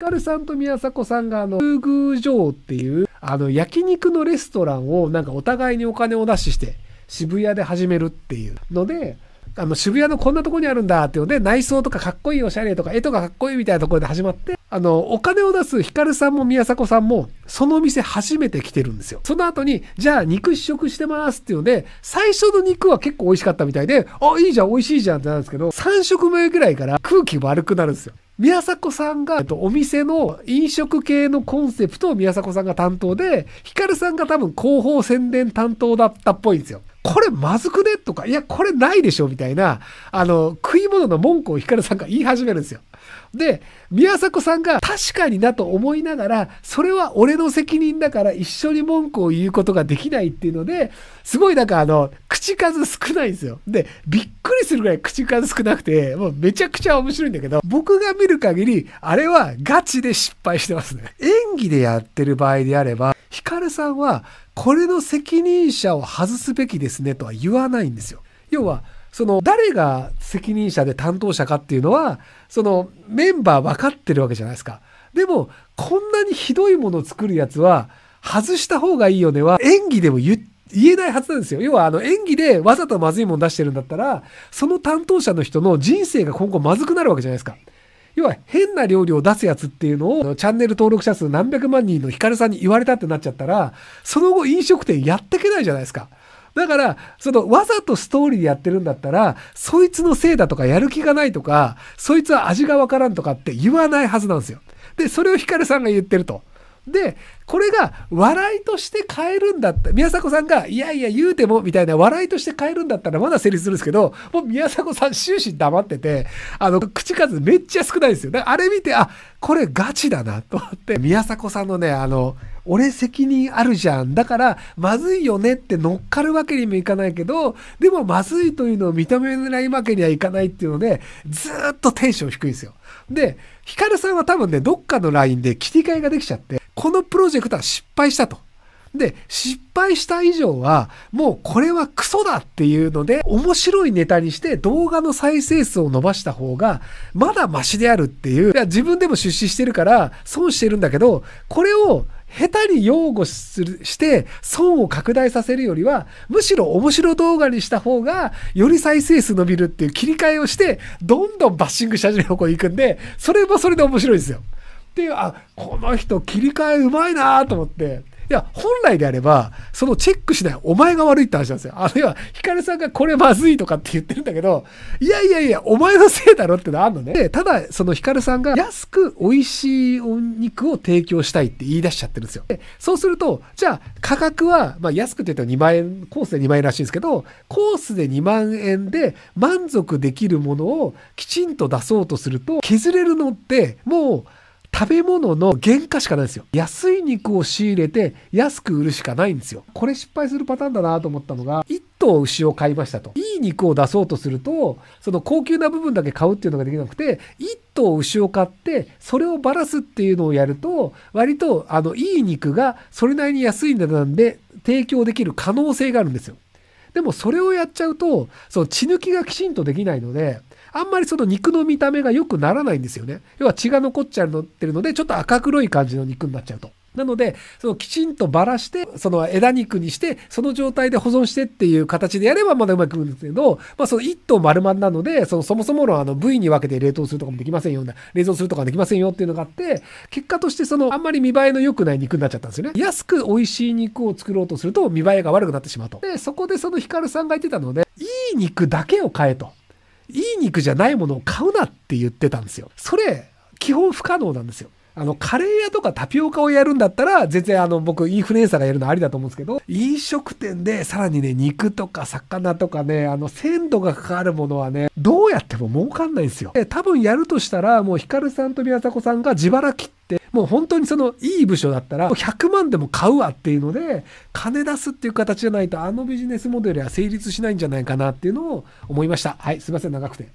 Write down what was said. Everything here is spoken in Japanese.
カルさんと宮迫さんがあの、グ宮城っていう、あの、焼肉のレストランをなんかお互いにお金を出しして、渋谷で始めるっていうので、あの、渋谷のこんなとこにあるんだっていうので、内装とかかっこいいおしゃれとか、絵とかかっこいいみたいなところで始まって、あの、お金を出すヒカルさんも宮迫さんも、その店初めて来てるんですよ。その後に、じゃあ肉試食してますっていうので、最初の肉は結構美味しかったみたいで、あ、いいじゃん、美味しいじゃんってなるんですけど、3食目ぐらいから空気悪くなるんですよ。宮迫さんが、えっと、お店の飲食系のコンセプトを宮迫さんが担当で、ヒカルさんが多分広報宣伝担当だったっぽいんですよ。これまずくねとか、いや、これないでしょみたいな、あの、食い物の文句をヒカルさんが言い始めるんですよ。で、宮迫さんが確かになと思いながら、それは俺の責任だから一緒に文句を言うことができないっていうので、すごいなんかあの、口数少ないんですよ。で、びっくりするぐらい口数少なくて、もうめちゃくちゃ面白いんだけど、僕が見る限り、あれはガチで失敗してますね。演技でやってる場合であれば、ヒカルさんは、これの責任者を外すべきですねとは言わないんですよ。要は、その誰が責任者で担当者かっていうのは、そのメンバー分かってるわけじゃないですか。でも、こんなにひどいものを作るやつは、外した方がいいよねは演技でも言って言えないはずなんですよ。要はあの演技でわざとまずいもん出してるんだったら、その担当者の人の人生が今後まずくなるわけじゃないですか。要は変な料理を出すやつっていうのをチャンネル登録者数何百万人のヒカルさんに言われたってなっちゃったら、その後飲食店やってけないじゃないですか。だから、そのわざとストーリーでやってるんだったら、そいつのせいだとかやる気がないとか、そいつは味がわからんとかって言わないはずなんですよ。で、それをヒカルさんが言ってると。で、これが笑いとして変えるんだった。宮迫さんが、いやいや言うても、みたいな笑いとして変えるんだったらまだ成立するんですけど、もう宮迫さん終始黙ってて、あの、口数めっちゃ少ないですよ。だからあれ見て、あ、これガチだな、と思って。宮迫さんのね、あの、俺責任あるじゃん。だから、まずいよねって乗っかるわけにもいかないけど、でもまずいというのを認めないわけにはいかないっていうので、ずっとテンション低いんですよ。で、ヒカルさんは多分ね、どっかのラインで切り替えができちゃって、このプロジェクトは失敗したと。で、失敗した以上は、もうこれはクソだっていうので、面白いネタにして動画の再生数を伸ばした方が、まだマシであるっていう、いや自分でも出資してるから損してるんだけど、これを下手に擁護するして損を拡大させるよりは、むしろ面白動画にした方が、より再生数伸びるっていう切り替えをして、どんどんバッシングし始める方向に行くんで、それもそれで面白いですよ。ってあ、この人切り替えうまいなと思って。いや、本来であれば、そのチェックしないお前が悪いって話なんですよ。あるいは、ヒカルさんがこれまずいとかって言ってるんだけど、いやいやいや、お前のせいだろってのあんのね。で、ただ、そのヒカルさんが安く美味しいお肉を提供したいって言い出しちゃってるんですよ。で、そうすると、じゃあ、価格は、まあ安くて言ったら2万円、コースで2万円らしいんですけど、コースで2万円で満足できるものをきちんと出そうとすると、削れるのって、もう、食べ物の原価しかないんですよ。安い肉を仕入れて安く売るしかないんですよ。これ失敗するパターンだなと思ったのが、1頭牛を買いましたと。いい肉を出そうとすると、その高級な部分だけ買うっていうのができなくて、1頭牛を買って、それをばらすっていうのをやると、割と、あの、いい肉がそれなりに安い値段で提供できる可能性があるんですよ。でもそれをやっちゃうと、その血抜きがきちんとできないので、あんまりその肉の見た目が良くならないんですよね。要は血が残っちゃってるので、ちょっと赤黒い感じの肉になっちゃうと。なので、そのきちんとばらして、その枝肉にして、その状態で保存してっていう形でやればまだうまくいくんですけど、まあその1頭丸々なので、そのそもそものあの部位に分けて冷凍するとかもできませんよ、冷蔵するとかできませんよっていうのがあって、結果としてそのあんまり見栄えの良くない肉になっちゃったんですよね。安く美味しい肉を作ろうとすると見栄えが悪くなってしまうと。で、そこでそのヒカルさんが言ってたので、いい肉だけを買えと。いい肉じゃないものを買うなって言ってたんですよ。それ、基本不可能なんですよ。あの、カレー屋とかタピオカをやるんだったら、全然あの、僕、インフルエンサーがやるのありだと思うんですけど、飲食店で、さらにね、肉とか魚とかね、あの、鮮度がかかるものはね、どうやっても儲かんないんですよ。多分やるとしたら、もう、ヒカルさんと宮迫さんが自腹切って、もう本当にそのいい部署だったら100万でも買うわっていうので金出すっていう形じゃないとあのビジネスモデルは成立しないんじゃないかなっていうのを思いましたはいすいません長くて